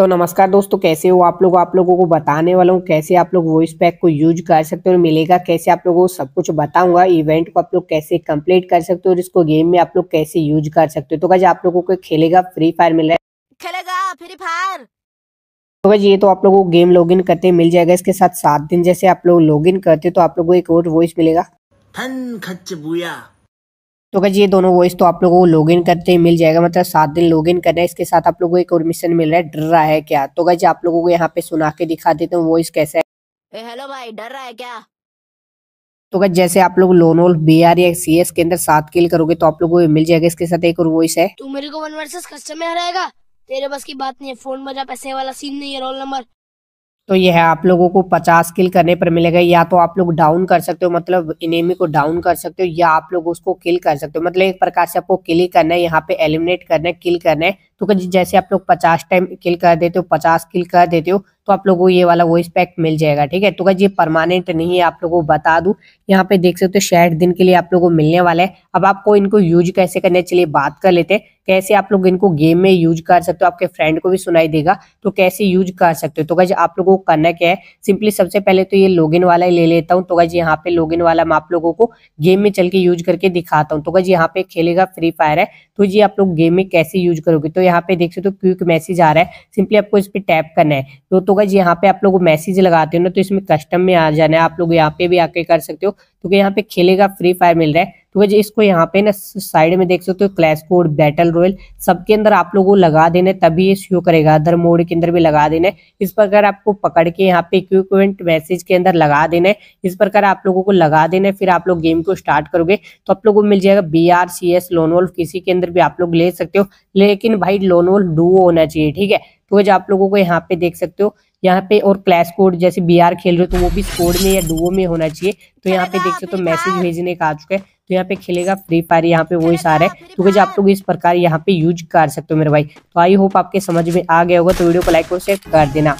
तो नमस्कार दोस्तों कैसे हो आप लोग आप लोगों को बताने वाला हूँ कैसे आप लोग वॉइस पैक को यूज कर सकते हो और मिलेगा कैसे आप लोगों को सब कुछ बताऊंगा इवेंट को आप लोग कैसे कंप्लीट कर सकते हो और इसको गेम में आप लोग कैसे यूज कर सकते हो तो कैसे आप लोगों को खेलेगा फ्री फायर मिल रहा है खेलेगा फ्री फायर तो भाई ये तो आप लोगों को गेम इन करते मिल जाएगा इसके साथ सात दिन जैसे आप लोग इन करते तो आप लोगों को एक और वॉइस मिलेगा तो कह ये दोनों वॉइस तो आप लोगों को लॉगिन करते ही मिल जाएगा मतलब सात दिन लॉगिन करना है इसके साथ आप लोगों को एक और मिशन मिल रहा है डर रहा है क्या तो कह आप लोगों को यहाँ पे सुना के दिखा देते हैं वॉइस कैसे है हेलो भाई डर रहा है क्या तो अगर जैसे आप लोग लोन वोल बी आर या सी के अंदर सात किल करोगे तो आप लोगों को मिल जाएगा इसके साथ एक और वॉइस है तू मेरे को वन वर्सेस कस्टमर में तेरे बस की बात नहीं है फोन बजा पैसे वाला सीन नहीं है रोल नंबर तो यह है आप लोगों को पचास किल करने पर मिलेगा या तो आप लोग डाउन कर सकते हो मतलब इनेमी को डाउन कर सकते हो या आप लोग उसको किल कर सकते हो मतलब एक प्रकार से आपको किल ही करना है यहाँ पे एलिमिनेट करना है किल करना है तो जैसे आप लोग पचास टाइम किल कर देते हो पचास किल कर देते हो तो आप लोगों को ये वाला वॉइस पैक मिल जाएगा ठीक है तो गाइज ये परमानेंट नहीं है आप लोगों को बता दूं यहाँ पे देख सकते हो शायद दिन के लिए आप लोगों को मिलने वाला है अब आपको इनको यूज कैसे करने चलिए बात कर लेते हैं कैसे आप लोग इनको गेम में यूज कर सकते हो आपके फ्रेंड को भी सुनाई देगा तो कैसे यूज कर सकते हो तो गाइज आप लोगों को करना क्या है सिंपली सबसे पहले तो ये लॉगिन वाला ही ले लेता हूँ तो गाइज यहाँ पे लॉगिन वाला मैं आप लोगों को गेम में चल के यूज करके दिखाता हूँ तो गाइज यहाँ पे खेलेगा फ्री फायर है तो जी आप लोग गेम में कैसे यूज करोगे तो यहाँ पे देख सकते हो क्विक मैसेज आ रहा है सिंपली आपको इस पर टैप करना है तो, तो होगा जी यहाँ पे आप लोग मैसेज लगाते हो ना तो इसमें कस्टम में आ जाना है आप लोग यहाँ पे भी आके कर सकते हो क्योंकि यहाँ पे खेलेगा फ्री फायर मिल रहा है तो भाई इसको यहाँ पे ना साइड में देख सकते हो क्लैश कोड बैटल रॉयल सबके अंदर आप लोगों को लगा देना है तभी ये शो करेगा अदर मोड के अंदर भी लगा देना है इस प्रकार आपको पकड़ के यहाँ पे इक्विपमेंट मैसेज के अंदर लगा देना है इस प्रकार आप लोगों को लगा देना है फिर आप लोग गेम को स्टार्ट करोगे तो आप लोगों को मिल जाएगा B R C S lone wolf किसी के अंदर भी आप लोग ले सकते हो लेकिन भाई लोनवोल्फ डू होना चाहिए ठीक है तो आप लोगों को यहाँ पे देख सकते हो यहाँ पे और क्लैश कोड जैसे बी आर खेल रहे हो तो वो भी स्कोर में या डुओ में होना चाहिए तो यहाँ पे देख सकते हो मैसेज भेजने का आ चुका है तो यहाँ पे खेलेगा फ्री फायर यहाँ पे वही सारा है तो कुछ आप लोग इस प्रकार यहाँ पे यूज कर सकते हो मेरे भाई तो आई होप आपके समझ में आ गया होगा तो वीडियो को लाइक और शेयर कर देना